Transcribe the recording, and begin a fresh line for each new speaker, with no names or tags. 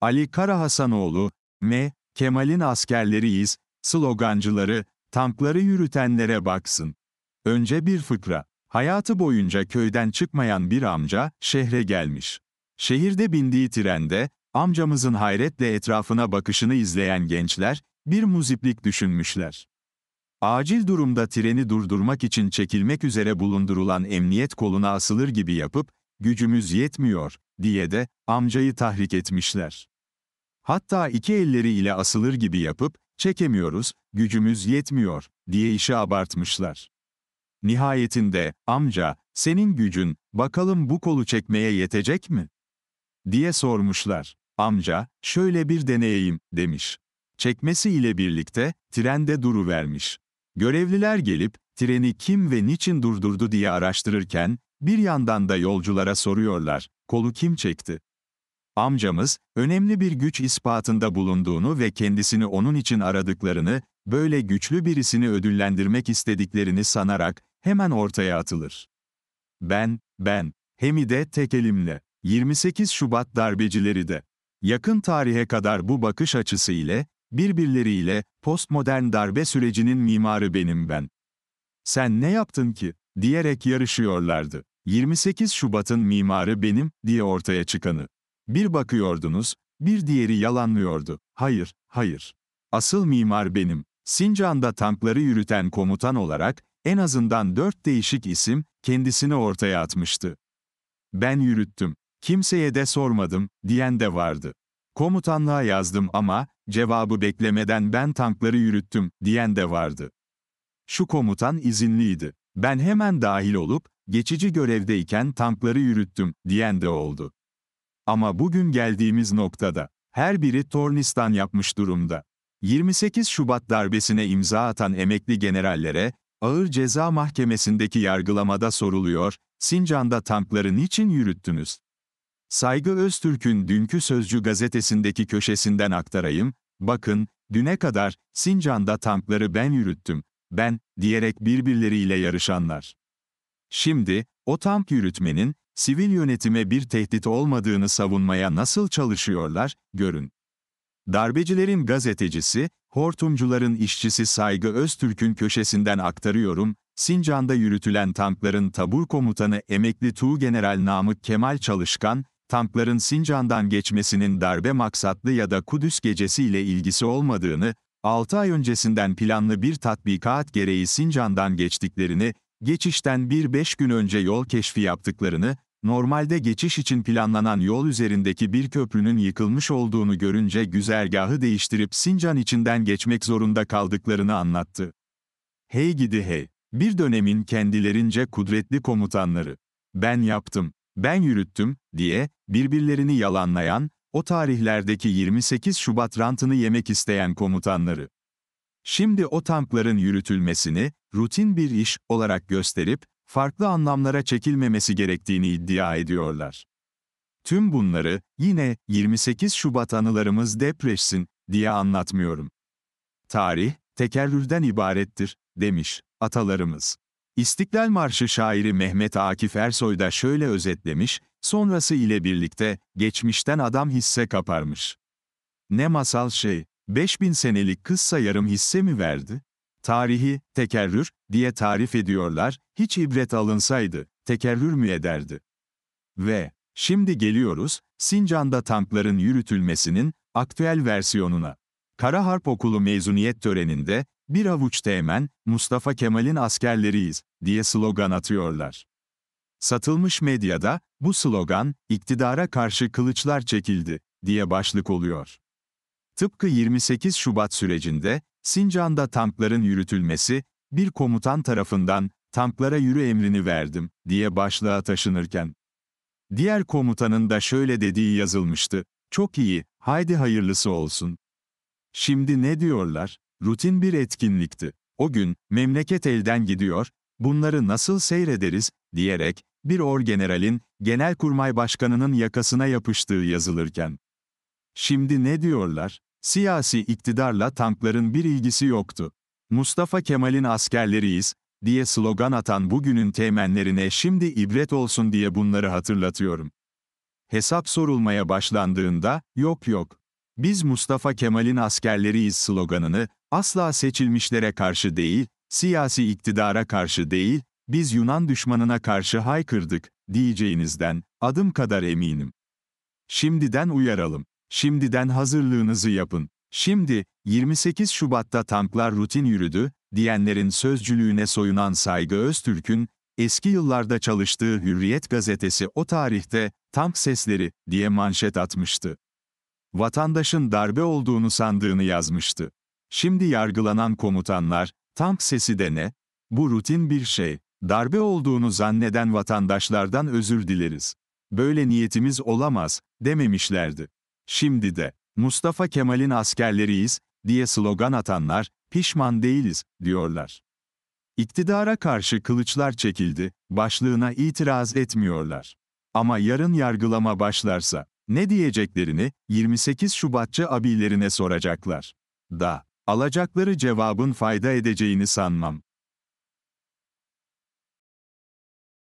Ali Kara Hasanoğlu, M. Kemal'in askerleriyiz, slogancıları, tankları yürütenlere baksın. Önce bir fıkra. Hayatı boyunca köyden çıkmayan bir amca, şehre gelmiş. Şehirde bindiği trende, amcamızın hayretle etrafına bakışını izleyen gençler, bir muziplik düşünmüşler. Acil durumda treni durdurmak için çekilmek üzere bulundurulan emniyet koluna asılır gibi yapıp, gücümüz yetmiyor, diye de amcayı tahrik etmişler. Hatta iki elleriyle asılır gibi yapıp, çekemiyoruz, gücümüz yetmiyor, diye işi abartmışlar. Nihayetinde, amca, senin gücün, bakalım bu kolu çekmeye yetecek mi? diye sormuşlar. Amca, şöyle bir deneyeyim, demiş. Çekmesi ile birlikte, trende duruvermiş. Görevliler gelip, treni kim ve niçin durdurdu diye araştırırken, bir yandan da yolculara soruyorlar, kolu kim çekti? Amcamız, önemli bir güç ispatında bulunduğunu ve kendisini onun için aradıklarını, böyle güçlü birisini ödüllendirmek istediklerini sanarak, hemen ortaya atılır. Ben, ben, hemi de tek elimle, 28 Şubat darbecileri de, yakın tarihe kadar bu bakış açısı ile, birbirleriyle, postmodern darbe sürecinin mimarı benim ben. Sen ne yaptın ki? diyerek yarışıyorlardı. 28 Şubat'ın mimarı benim, diye ortaya çıkanı. Bir bakıyordunuz, bir diğeri yalanlıyordu. Hayır, hayır. Asıl mimar benim. Sincan'da tankları yürüten komutan olarak, en azından dört değişik isim, kendisini ortaya atmıştı. Ben yürüttüm, kimseye de sormadım, diyen de vardı. Komutanlığa yazdım ama, cevabı beklemeden ben tankları yürüttüm, diyen de vardı. Şu komutan izinliydi. Ben hemen dahil olup, geçici görevdeyken tankları yürüttüm, diyen de oldu. Ama bugün geldiğimiz noktada, her biri tornistan yapmış durumda. 28 Şubat darbesine imza atan emekli generallere, Ağır Ceza Mahkemesi'ndeki yargılamada soruluyor, Sincan'da tankları niçin yürüttünüz? Saygı Öztürk'ün dünkü Sözcü gazetesindeki köşesinden aktarayım, bakın, düne kadar Sincan'da tankları ben yürüttüm, ben, diyerek birbirleriyle yarışanlar. Şimdi, o tank yürütmenin, sivil yönetime bir tehdit olmadığını savunmaya nasıl çalışıyorlar, görün. Darbecilerin gazetecisi, hortumcuların işçisi Saygı Öztürk'ün köşesinden aktarıyorum, Sincan'da yürütülen tankların tabur komutanı emekli Tuğ General Namık Kemal Çalışkan, tankların Sincan'dan geçmesinin darbe maksatlı ya da Kudüs gecesiyle ilgisi olmadığını, 6 ay öncesinden planlı bir tatbikat gereği Sincan'dan geçtiklerini, geçişten bir 5 gün önce yol keşfi yaptıklarını, normalde geçiş için planlanan yol üzerindeki bir köprünün yıkılmış olduğunu görünce güzergahı değiştirip Sincan içinden geçmek zorunda kaldıklarını anlattı. Hey gidi hey, bir dönemin kendilerince kudretli komutanları. Ben yaptım, ben yürüttüm, diye, birbirlerini yalanlayan, o tarihlerdeki 28 Şubat rantını yemek isteyen komutanları. Şimdi o tankların yürütülmesini, rutin bir iş olarak gösterip, farklı anlamlara çekilmemesi gerektiğini iddia ediyorlar. Tüm bunları, yine 28 Şubat anılarımız depreşsin diye anlatmıyorum. Tarih, tekerrürden ibarettir, demiş atalarımız. İstiklal Marşı şairi Mehmet Akif Ersoy da şöyle özetlemiş, Sonrası ile birlikte, geçmişten adam hisse kaparmış. Ne masal şey, 5000 senelik kızsa yarım hisse mi verdi? Tarihi, tekerrür, diye tarif ediyorlar, hiç ibret alınsaydı, tekerrür mü ederdi? Ve, şimdi geliyoruz, Sincan'da tankların yürütülmesinin, aktüel versiyonuna. Kara Harp Okulu mezuniyet töreninde, bir avuç teğmen, Mustafa Kemal'in askerleriyiz, diye slogan atıyorlar. Satılmış medyada, bu slogan, iktidara karşı kılıçlar çekildi, diye başlık oluyor. Tıpkı 28 Şubat sürecinde, Sincan'da tankların yürütülmesi, bir komutan tarafından, tanklara yürü emrini verdim, diye başlığa taşınırken. Diğer komutanın da şöyle dediği yazılmıştı, çok iyi, haydi hayırlısı olsun. Şimdi ne diyorlar? Rutin bir etkinlikti. O gün, memleket elden gidiyor, bunları nasıl seyrederiz, diyerek, bir orgeneralin, genelkurmay başkanının yakasına yapıştığı yazılırken. Şimdi ne diyorlar? Siyasi iktidarla tankların bir ilgisi yoktu. Mustafa Kemal'in askerleriyiz, diye slogan atan bugünün teğmenlerine şimdi ibret olsun diye bunları hatırlatıyorum. Hesap sorulmaya başlandığında, yok yok, biz Mustafa Kemal'in askerleriyiz sloganını, asla seçilmişlere karşı değil, siyasi iktidara karşı değil, biz Yunan düşmanına karşı haykırdık, diyeceğinizden, adım kadar eminim. Şimdiden uyaralım. Şimdiden hazırlığınızı yapın. Şimdi, 28 Şubat'ta tanklar rutin yürüdü, diyenlerin sözcülüğüne soyunan Saygı Öztürk'ün, eski yıllarda çalıştığı Hürriyet gazetesi o tarihte, tank sesleri, diye manşet atmıştı. Vatandaşın darbe olduğunu sandığını yazmıştı. Şimdi yargılanan komutanlar, tank sesi de ne? Bu rutin bir şey. Darbe olduğunu zanneden vatandaşlardan özür dileriz. Böyle niyetimiz olamaz, dememişlerdi. Şimdi de, Mustafa Kemal'in askerleriyiz, diye slogan atanlar, pişman değiliz, diyorlar. İktidara karşı kılıçlar çekildi, başlığına itiraz etmiyorlar. Ama yarın yargılama başlarsa, ne diyeceklerini 28 Şubatçı abilerine soracaklar. Da, alacakları cevabın fayda edeceğini sanmam.